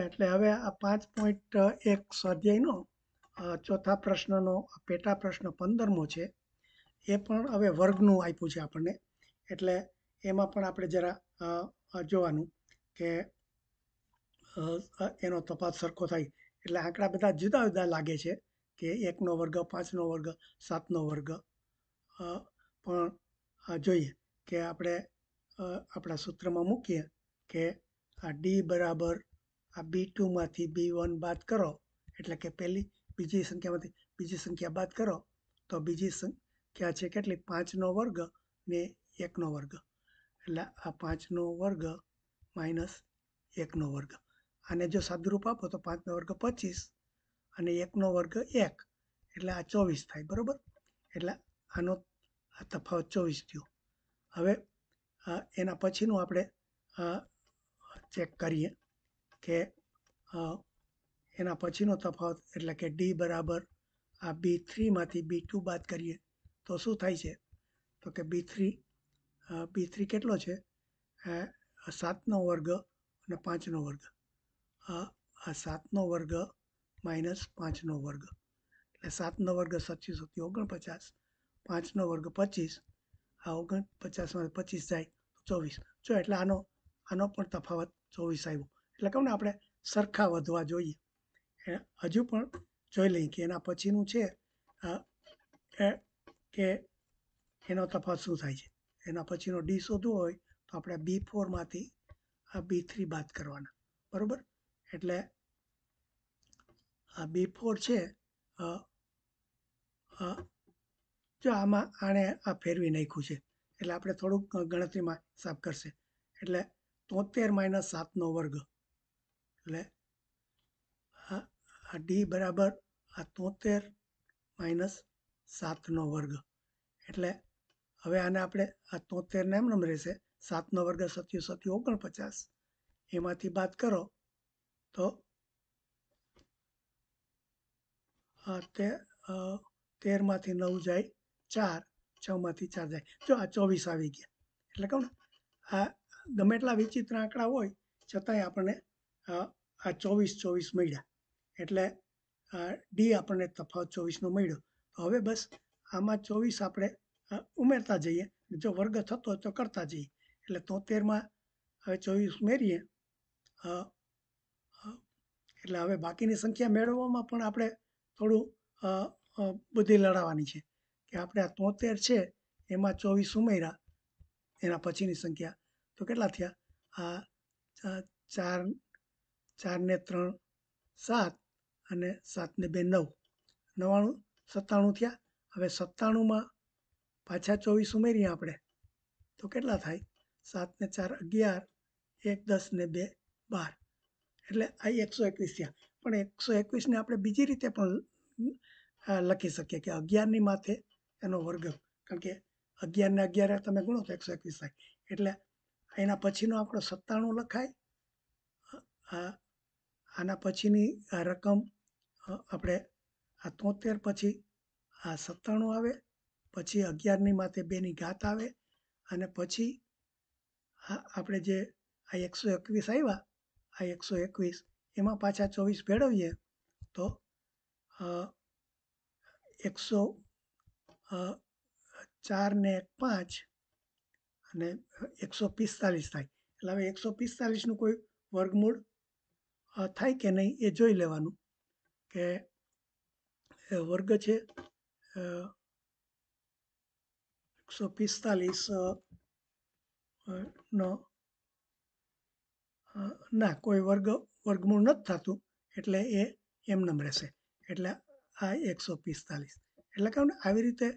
એટલે હવે આ પાંચ પોઈન્ટ એક સ્વાધ્યાયનો ચોથા પ્રશ્નનો પેટા પ્રશ્ન પંદરમો છે એ પણ હવે વર્ગનું આપ્યું છે આપણને એટલે એમાં પણ આપણે જરા જોવાનું કે એનો તપાસ સરખો થાય એટલે આંકડા બધા જુદા જુદા લાગે છે કે એકનો વર્ગ પાંચનો વર્ગ સાતનો વર્ગ પણ જોઈએ કે આપણે આપણા સૂત્રમાં મૂકીએ કે આ ડી બરાબર આ બી ટુમાંથી બી વન બાદ કરો એટલે કે પહેલી બીજી સંખ્યામાંથી બીજી સંખ્યા બાદ કરો તો બીજી સંખ્યા છે કેટલી પાંચનો વર્ગ ને એકનો વર્ગ એટલે આ પાંચનો વર્ગ માઇનસ એકનો વર્ગ આને જો સાદુરૂપ આપો તો પાંચનો વર્ગ પચીસ અને એકનો વર્ગ એક એટલે આ ચોવીસ થાય બરાબર એટલે આનો આ તફાવત ચોવીસ થયો હવે એના પછીનું આપણે ચેક કરીએ કે એના પછીનો તફાવત એટલે કે ડી બરાબર આ બી થ્રીમાંથી બી ટુ બાદ કરીએ તો શું થાય છે તો કે બી થ્રી બી થ્રી કેટલો છે સાતનો વર્ગ અને પાંચનો વર્ગ આ સાતનો વર્ગ માઇનસ પાંચનો વર્ગ એટલે સાતનો વર્ગ સચ્ચીસ હતી ઓગણપચાસ પાંચનો વર્ગ પચીસ આ ઓગણપચાસમાં પચીસ જાય તો ચોવીસ જો એટલે આનો આનો પણ તફાવત ચોવીસ આવ્યો એટલે કહું ને આપણે સરખા વધવા જોઈએ હજુ પણ જોઈ લઈએ કે એના પછીનું છે કે એનો તફાવત શું થાય છે એના પછીનો ડી શોધવો હોય તો આપણે બી ફોરમાંથી આ બી થ્રી બાદ કરવાના બરાબર એટલે આ બી ફોર છે જો આમાં આણે આ ફેરવી નાખ્યું છે એટલે આપણે થોડુંક ગણતરીમાં સાફ કરશે એટલે તોતેર માઇનસ સાતનો વર્ગ એટલે આ આ ડી બરાબર આ તોતેર માઇનસ સાતનો વર્ગ એટલે હવે આને આપણે આ તોતેરને એમનેમ રહેશે સાતનો વર્ગ સત્યુ સત્યુ ઓગણપચાસ એમાંથી બાદ કરો તો તે તેરમાંથી નવ જાય ચાર છમાંથી ચાર જાય જો આ ચોવીસ આવી ગયા એટલે કહું આ ગમે એટલા વિચિત્ર આંકડા હોય છતાંય આપણને આ ચોવીસ ચોવીસ મળ્યા એટલે ડી આપણને તફાવત ચોવીસનો મળ્યો તો હવે બસ આમાં ચોવીસ આપણે ઉમેરતા જઈએ જો વર્ગ થતો હોય તો કરતા જઈએ એટલે તોતેરમાં હવે ચોવીસ ઉમેરીએ એટલે હવે બાકીની સંખ્યા મેળવવામાં પણ આપણે થોડું બુદ્ધિ લડાવવાની છે કે આપણે આ તોતેર છે એમાં ચોવીસ ઉમેર્યા એના પછીની સંખ્યા તો કેટલા થયા આ ચાર ચારને ત્રણ સાત અને સાતને બે નવ નવાણું સત્તાણું થયા હવે સત્તાણુંમાં પાછા ચોવીસ ઉમેરીએ આપણે તો કેટલા થાય સાતને ચાર અગિયાર એક દસ ને બે બાર એટલે આ એકસો એકવીસ થયા પણ એકસો એકવીસને આપણે બીજી રીતે પણ લખી શકીએ કે અગિયારની માથે એનો વર્ગ કારણ કે અગિયારને અગિયાર તમે ગુણો તો એકસો એકવીસ થાય એટલે એના પછીનો આપણો સત્તાણું લખાય આ આના પછીની આ રકમ આપણે આ તોતેર પછી આ સત્તાણું આવે પછી અગિયારની માથે બેની ઘાત આવે અને પછી આ આપણે જે આ એકસો એકવીસ આવ્યા આ એકસો એકવીસ એમાં પાછા ચોવીસ ભેળવીએ તો એકસો ચાર ને એક પાંચ અને એકસો પિસ્તાલીસ થાય એટલે હવે એકસો પિસ્તાલીસનું કોઈ વર્ગમૂળ થાય કે નહીં એ જોઈ લેવાનું કે વર્ગ છે એકસો પિસ્તાલીસ નો ના કોઈ વર્ગ વર્ગમૂળ નથી થતું એટલે એ એમનેમ રહેશે એટલે આ એકસો પિસ્તાલીસ એટલે કહું આવી રીતે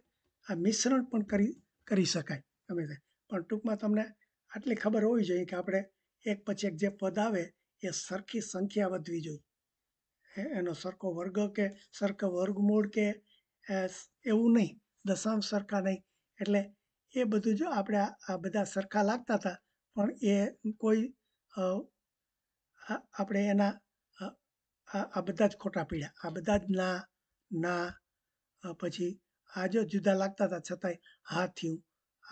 આ મિશ્રણ પણ કરી કરી શકાય ગમે તે પણ ટૂંકમાં તમને આટલી ખબર હોવી જોઈએ કે આપણે એક પછી એક જે પદ આવે એ સરખી સંખ્યા વધવી જોઈએ એનો સરખો વર્ગ કે સરખો વર્ગમૂળ કે એવું નહીં દશાંશ સરખા નહીં એટલે એ બધું જો આપણે આ બધા સરખા લાગતા હતા પણ એ કોઈ આપણે એના આ બધા જ ખોટા પીડ્યા આ બધા જ ના ના પછી આ જો જુદા લાગતા હતા છતાંય હા થયું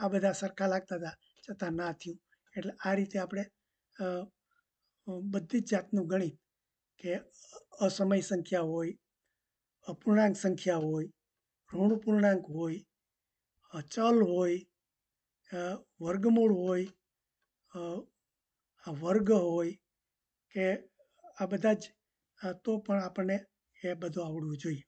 આ બધા સરખા લાગતા હતા છતાં ના થયું એટલે આ રીતે આપણે બધી જ જાતનું ગણિત કે અસમય સંખ્યા હોય અપૂર્ણાંક સંખ્યા હોય ઋણ પૂર્ણાંક હોય ચલ હોય વર્ગમૂળ હોય વર્ગ હોય કે આ બધા જ તો પણ આપણને એ બધું આવડવું જોઈએ